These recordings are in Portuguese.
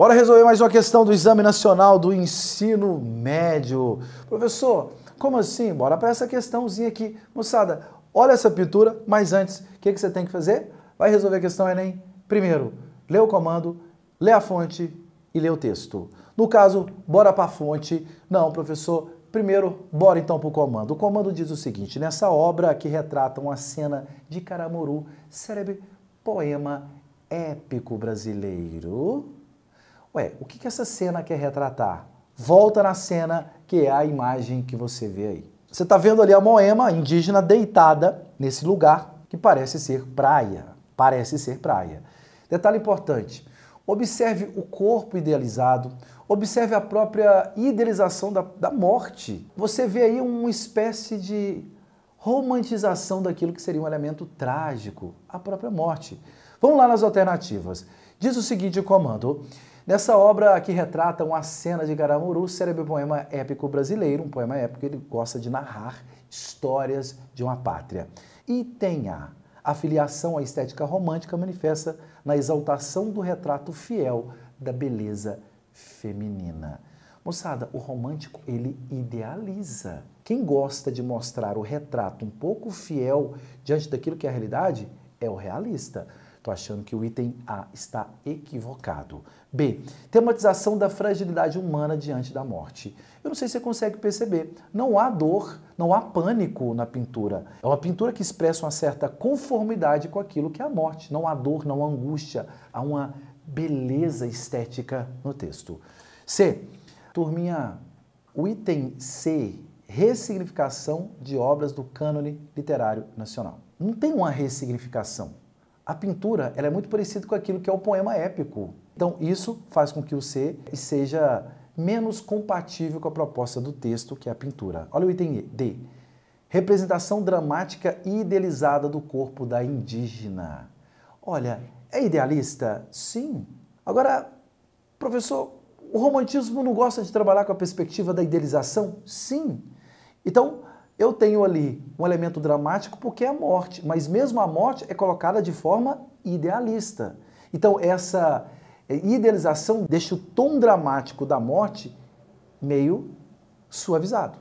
Bora resolver mais uma questão do Exame Nacional do Ensino Médio. Professor, como assim? Bora para essa questãozinha aqui. Moçada, olha essa pintura, mas antes, o que, que você tem que fazer? Vai resolver a questão Enem? Primeiro, lê o comando, lê a fonte e lê o texto. No caso, bora para a fonte. Não, professor, primeiro, bora então para o comando. O comando diz o seguinte, nessa obra que retrata uma cena de Caramuru, célebre poema épico brasileiro Ué, o que, que essa cena quer retratar? Volta na cena que é a imagem que você vê aí. Você está vendo ali a Moema indígena deitada nesse lugar que parece ser praia. Parece ser praia. Detalhe importante: observe o corpo idealizado, observe a própria idealização da, da morte. Você vê aí uma espécie de romantização daquilo que seria um elemento trágico, a própria morte. Vamos lá nas alternativas. Diz o seguinte comando. Nessa obra que retrata uma cena de Garamuru, cérebro poema épico brasileiro, um poema épico, ele gosta de narrar histórias de uma pátria. E tem a afiliação à estética romântica manifesta na exaltação do retrato fiel da beleza feminina. Moçada, o romântico ele idealiza. Quem gosta de mostrar o retrato um pouco fiel diante daquilo que é a realidade é o realista. Estou achando que o item A está equivocado. B. Tematização da fragilidade humana diante da morte. Eu não sei se você consegue perceber. Não há dor, não há pânico na pintura. É uma pintura que expressa uma certa conformidade com aquilo que é a morte. Não há dor, não há angústia. Há uma beleza estética no texto. C. Turminha, o item C, ressignificação de obras do cânone literário nacional. Não tem uma ressignificação. A pintura ela é muito parecida com aquilo que é o poema épico. Então, isso faz com que o C seja menos compatível com a proposta do texto, que é a pintura. Olha o item D. Representação dramática e idealizada do corpo da indígena. Olha, é idealista? Sim. Agora, professor, o romantismo não gosta de trabalhar com a perspectiva da idealização? Sim. Então, eu tenho ali um elemento dramático porque é a morte, mas mesmo a morte é colocada de forma idealista. Então, essa idealização deixa o tom dramático da morte meio suavizado.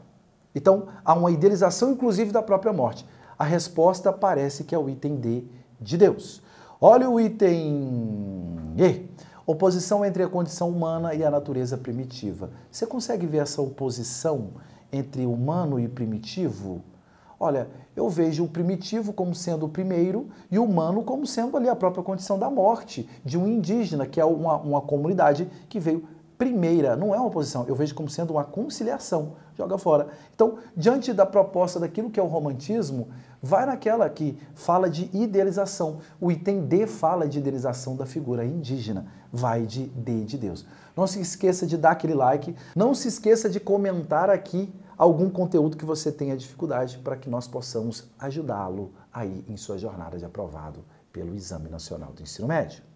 Então, há uma idealização, inclusive, da própria morte. A resposta parece que é o item D de Deus. Olha o item E. Oposição entre a condição humana e a natureza primitiva. Você consegue ver essa oposição? entre humano e primitivo? Olha, eu vejo o primitivo como sendo o primeiro e o humano como sendo ali a própria condição da morte de um indígena, que é uma, uma comunidade que veio primeira, não é uma oposição, eu vejo como sendo uma conciliação, joga fora. Então, diante da proposta daquilo que é o romantismo, vai naquela que fala de idealização. O item D fala de idealização da figura indígena, vai de D de Deus. Não se esqueça de dar aquele like, não se esqueça de comentar aqui algum conteúdo que você tenha dificuldade para que nós possamos ajudá-lo aí em sua jornada de aprovado pelo Exame Nacional do Ensino Médio.